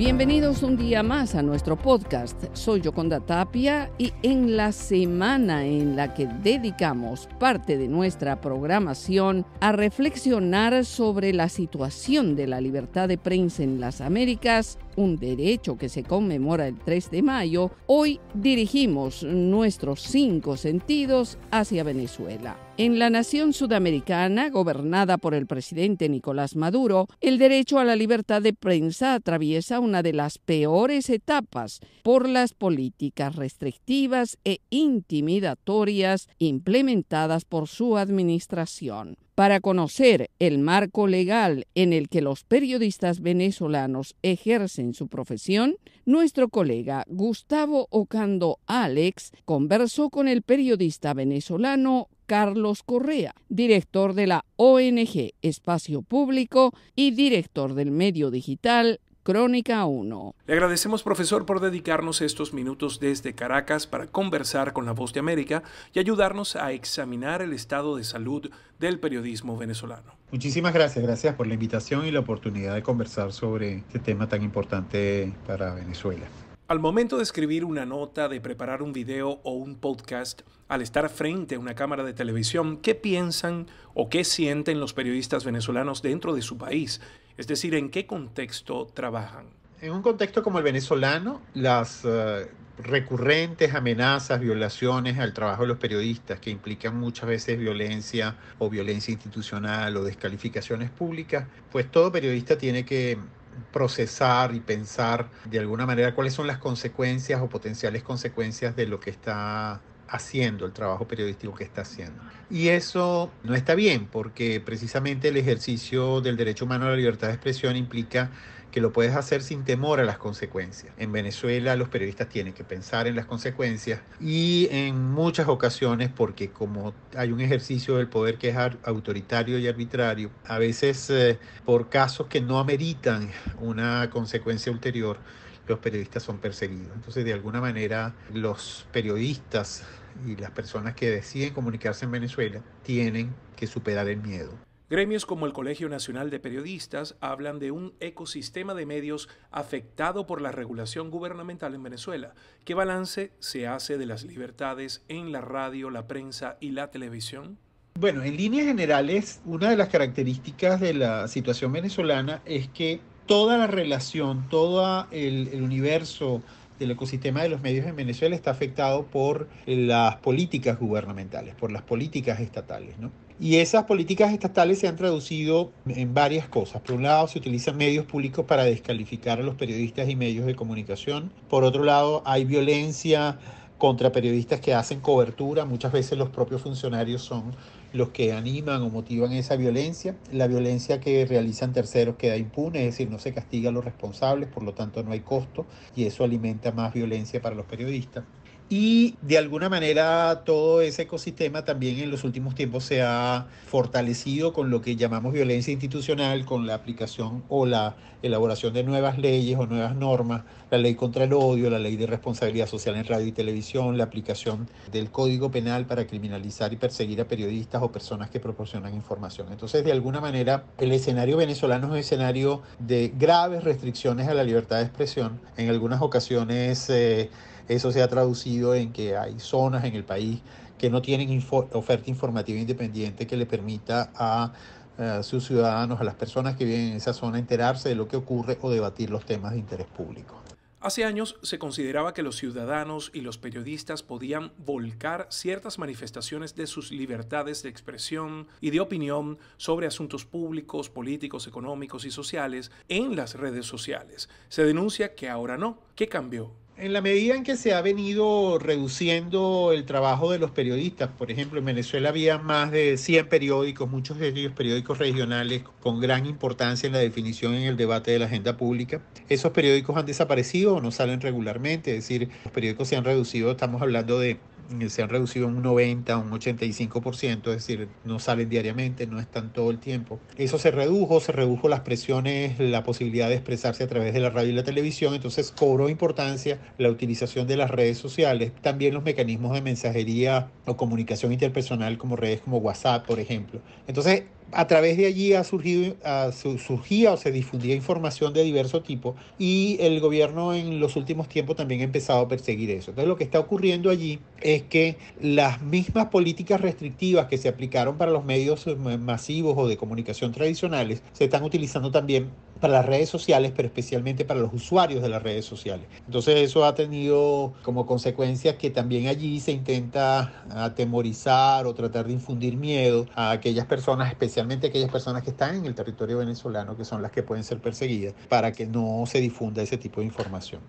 Bienvenidos un día más a nuestro podcast. Soy Yoconda Tapia y en la semana en la que dedicamos parte de nuestra programación a reflexionar sobre la situación de la libertad de prensa en las Américas, un derecho que se conmemora el 3 de mayo, hoy dirigimos nuestros cinco sentidos hacia Venezuela. En la nación sudamericana, gobernada por el presidente Nicolás Maduro, el derecho a la libertad de prensa atraviesa una de las peores etapas por las políticas restrictivas e intimidatorias implementadas por su administración para conocer el marco legal en el que los periodistas venezolanos ejercen su profesión, nuestro colega Gustavo Ocando Alex conversó con el periodista venezolano Carlos Correa, director de la ONG Espacio Público y director del medio digital Crónica 1. Le agradecemos, profesor, por dedicarnos estos minutos desde Caracas para conversar con la Voz de América y ayudarnos a examinar el estado de salud del periodismo venezolano. Muchísimas gracias, gracias por la invitación y la oportunidad de conversar sobre este tema tan importante para Venezuela. Al momento de escribir una nota, de preparar un video o un podcast, al estar frente a una cámara de televisión, ¿qué piensan o qué sienten los periodistas venezolanos dentro de su país? Es decir, ¿en qué contexto trabajan? En un contexto como el venezolano, las eh, recurrentes amenazas, violaciones al trabajo de los periodistas, que implican muchas veces violencia o violencia institucional o descalificaciones públicas, pues todo periodista tiene que procesar y pensar de alguna manera cuáles son las consecuencias o potenciales consecuencias de lo que está haciendo, el trabajo periodístico que está haciendo. Y eso no está bien porque precisamente el ejercicio del derecho humano a la libertad de expresión implica que lo puedes hacer sin temor a las consecuencias. En Venezuela los periodistas tienen que pensar en las consecuencias y en muchas ocasiones, porque como hay un ejercicio del poder que es autoritario y arbitrario, a veces eh, por casos que no ameritan una consecuencia ulterior, los periodistas son perseguidos. Entonces, de alguna manera, los periodistas y las personas que deciden comunicarse en Venezuela tienen que superar el miedo. Gremios como el Colegio Nacional de Periodistas hablan de un ecosistema de medios afectado por la regulación gubernamental en Venezuela. ¿Qué balance se hace de las libertades en la radio, la prensa y la televisión? Bueno, en líneas generales, una de las características de la situación venezolana es que toda la relación, todo el, el universo el ecosistema de los medios en Venezuela está afectado por eh, las políticas gubernamentales, por las políticas estatales, Y esas políticas estatales se han traducido en varias cosas. Por un lado, se utilizan medios públicos para descalificar a los periodistas y medios de comunicación. Por otro lado, hay violencia contra periodistas que hacen cobertura. Muchas veces los propios funcionarios son los que animan o motivan esa violencia. La violencia que realizan terceros queda impune, es decir, no se castiga a los responsables, por lo tanto no hay costo y eso alimenta más violencia para los periodistas y de alguna manera todo ese ecosistema también en los últimos tiempos se ha fortalecido con lo que llamamos violencia institucional, con la aplicación o la elaboración de nuevas leyes o nuevas normas, la ley contra el odio, la ley de responsabilidad social en radio y televisión, la aplicación del Código Penal para criminalizar y perseguir a periodistas o personas que proporcionan información. Entonces, de alguna manera, el escenario venezolano es un escenario de graves restricciones a la libertad de expresión, en algunas ocasiones... Eh, eso se ha traducido en que hay zonas en el país que no tienen oferta informativa independiente que le permita a, a, eh, sus ciudadanos, a las personas que viven en esa zona, enterarse de lo que ocurre o debatir los temas de interés público. Hace años se consideraba que los ciudadanos y los periodistas podían volcar ciertas manifestaciones de sus libertades de expresión y de opinión sobre asuntos públicos, políticos, económicos y sociales en las redes sociales. Se denuncia que ahora no. ¿Qué cambió? en la medida en que se ha venido reduciendo el trabajo de los periodistas, por ejemplo, en Venezuela había más de 100 periódicos, muchos de ellos periódicos regionales con gran importancia en la definición en el debate de la agenda pública. Esos periódicos han desaparecido o no salen regularmente, es decir, los periódicos se han reducido, estamos hablando de eh, se han reducido un 90, un 85%, es decir, no salen diariamente, no están todo el tiempo. Eso se redujo, se redujo las presiones, la posibilidad de expresarse a través de la radio y la televisión, entonces cobró importancia la utilización de las redes sociales, también los mecanismos de mensajería o comunicación interpersonal como redes como WhatsApp, por ejemplo. Entonces, a través de allí ha surgido, surgía o se difundía información de diverso tipo y el gobierno en los últimos tiempos también ha empezado a perseguir eso. Entonces lo que está ocurriendo allí es que las mismas políticas restrictivas que se aplicaron para los medios masivos o de comunicación tradicionales se están utilizando también para las redes sociales, pero especialmente para los usuarios de las redes sociales. Entonces eso ha tenido como consecuencia que también allí se intenta atemorizar o tratar de infundir miedo a aquellas personas, especialmente aquellas personas que están en el territorio venezolano, que son las que pueden ser perseguidas, para que no se difunda ese tipo de información.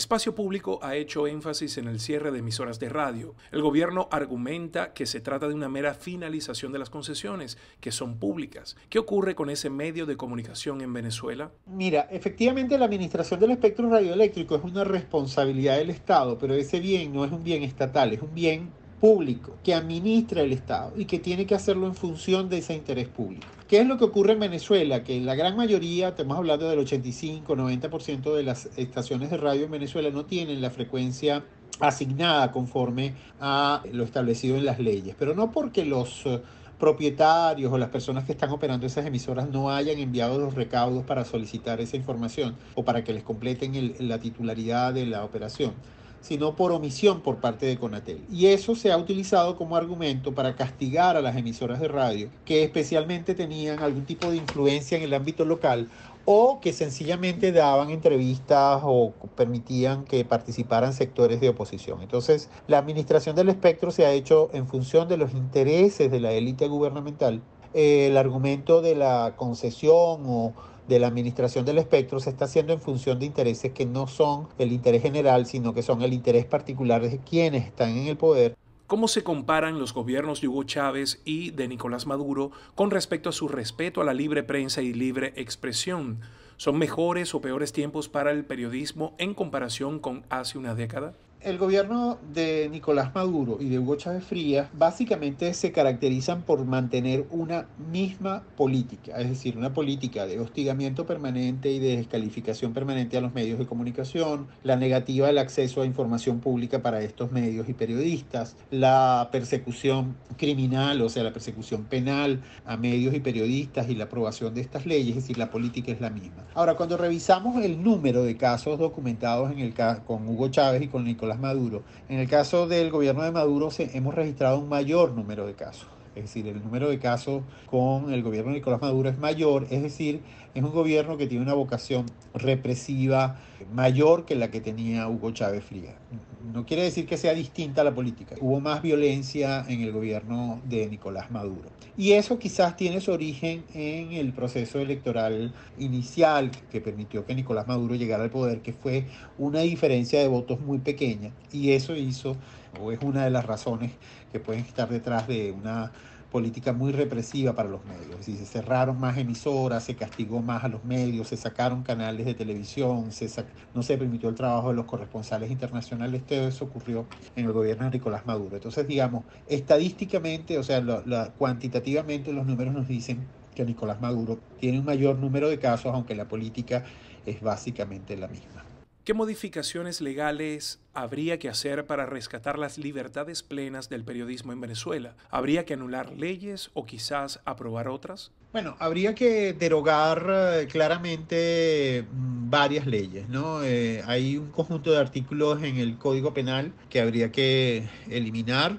Espacio Público ha hecho énfasis en el cierre de emisoras de radio. El gobierno argumenta que se trata de una mera finalización de las concesiones, que son públicas. ¿Qué ocurre con ese medio de comunicación en Venezuela? Mira, efectivamente la administración del espectro radioeléctrico es una responsabilidad del Estado, pero ese bien no es un bien estatal, es un bien público que administra el Estado y que tiene que hacerlo en función de ese interés público. ¿Qué es lo que ocurre en Venezuela? Que la gran mayoría, estamos hablando del 85-90% de las estaciones de radio en Venezuela no tienen la frecuencia asignada conforme a lo establecido en las leyes, pero no porque los eh, propietarios o las personas que están operando esas emisoras no hayan enviado los recaudos para solicitar esa información o para que les completen la titularidad de la operación sino por omisión por parte de Conatel. Y eso se ha utilizado como argumento para castigar a las emisoras de radio que especialmente tenían algún tipo de influencia en el ámbito local o que sencillamente daban entrevistas o permitían que participaran sectores de oposición. Entonces, la administración del espectro se ha hecho en función de los intereses de la élite gubernamental. Eh, el argumento de la concesión o de la administración del espectro se está haciendo en función de intereses que no son el interés general, sino que son el interés particular de quienes están en el poder. ¿Cómo se comparan los gobiernos de Hugo Chávez y de Nicolás Maduro con respecto a su respeto a la libre prensa y libre expresión? ¿Son mejores o peores tiempos para el periodismo en comparación con hace una década? El gobierno de Nicolás Maduro y de Hugo Chávez Frías básicamente se caracterizan por mantener una misma política, es decir, una política de hostigamiento permanente y de descalificación permanente a los medios de comunicación, la negativa del acceso a información pública para estos medios y periodistas, la persecución criminal, o sea, la persecución penal a medios y periodistas y la aprobación de estas leyes, es decir, la política es la misma. Ahora, cuando revisamos el número de casos documentados en el, con Hugo Chávez y con Nicolás Maduro. En el caso del gobierno de Maduro se, hemos registrado un mayor número de casos. Es decir, el número de casos con el gobierno de Nicolás Maduro es mayor, es decir, es un gobierno que tiene una vocación represiva mayor que la que tenía Hugo Chávez Fría. No quiere decir que sea distinta a la política. Hubo más violencia en el gobierno de Nicolás Maduro. Y eso quizás tiene su origen en el proceso electoral inicial que permitió que Nicolás Maduro llegara al poder, que fue una diferencia de votos muy pequeña. Y eso hizo o es una de las razones que pueden estar detrás de una política muy represiva para los medios. Es se cerraron más emisoras, se castigó más a los medios, se sacaron canales de televisión, no se permitió el trabajo de los corresponsales internacionales. Todo eso ocurrió en el gobierno de Nicolás Maduro. Entonces, digamos, estadísticamente, o sea, cuantitativamente los números nos dicen que Nicolás Maduro tiene un mayor número de casos, aunque la política es básicamente la misma. ¿Qué modificaciones legales habría que hacer para rescatar las libertades plenas del periodismo en Venezuela? ¿Habría que anular leyes o quizás aprobar otras? Bueno, habría que derogar eh, claramente mm, varias leyes, ¿no? Eh, hay un conjunto de artículos en el Código Penal que habría que eliminar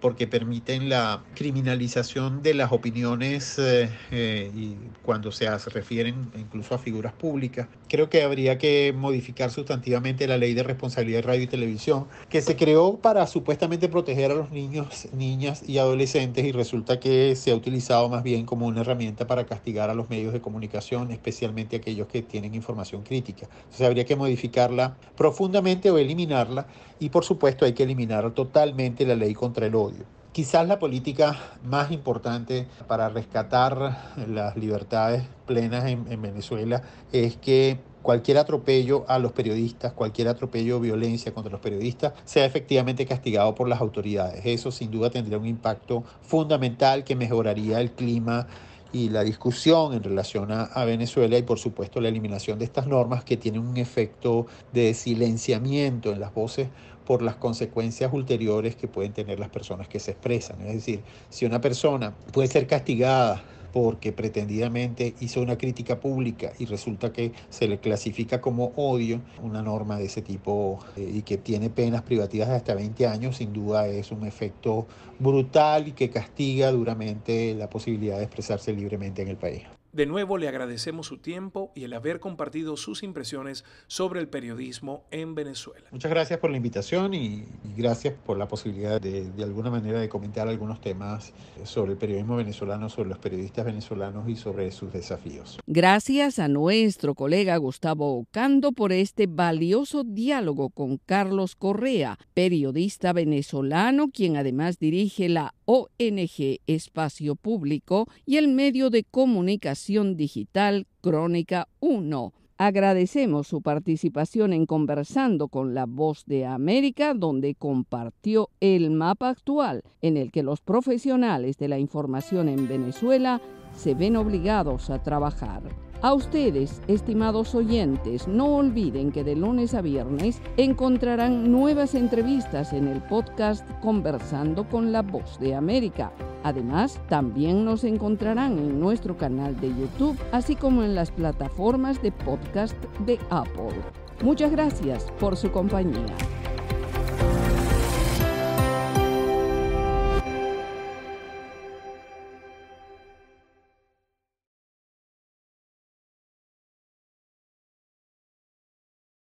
porque permiten la criminalización de las opiniones eh, eh, y cuando se refieren incluso a figuras públicas. Creo que habría que modificar sustantivamente la ley de responsabilidad de radio y televisión, que se creó para supuestamente proteger a los niños, niñas y adolescentes y resulta que se ha utilizado más bien como una herramienta para castigar a los medios de comunicación, especialmente aquellos que tienen información crítica. Entonces habría que modificarla profundamente o eliminarla y por supuesto hay que eliminar totalmente la ley contra el odio Quizás la política más importante para rescatar las libertades plenas en, Venezuela es que cualquier atropello a los periodistas, cualquier atropello o violencia contra los periodistas sea efectivamente castigado por las autoridades. Eso sin duda tendría un impacto fundamental que mejoraría el clima y la discusión en relación a, a, Venezuela y por supuesto la eliminación de estas normas que tienen un efecto de silenciamiento en las voces por las consecuencias ulteriores que pueden tener las personas que se expresan. Es decir, si una persona puede ser castigada porque pretendidamente hizo una crítica pública y resulta que se le clasifica como odio, una norma de ese tipo eh, y que tiene penas privativas de hasta 20 años, sin duda es un efecto brutal y que castiga duramente la posibilidad de expresarse libremente en el país. De nuevo le agradecemos su tiempo y el haber compartido sus impresiones sobre el periodismo en Venezuela. Muchas gracias por la invitación y, gracias por la posibilidad de, alguna manera de comentar algunos temas sobre el periodismo venezolano, sobre los periodistas venezolanos y sobre sus desafíos. Gracias a nuestro colega Gustavo Ocando por este valioso diálogo con Carlos Correa, periodista venezolano, quien además dirige la ONG Espacio Público y el medio de comunicación digital Crónica 1. Agradecemos su participación en Conversando con la Voz de América, donde compartió el mapa actual en el que los profesionales de la información en Venezuela se ven obligados a trabajar. A ustedes, estimados oyentes, no olviden que de lunes a viernes encontrarán nuevas entrevistas en el podcast Conversando con la Voz de América. Además, también nos encontrarán en nuestro canal de YouTube, así como en las plataformas de podcast de Apple. Muchas gracias por su compañía.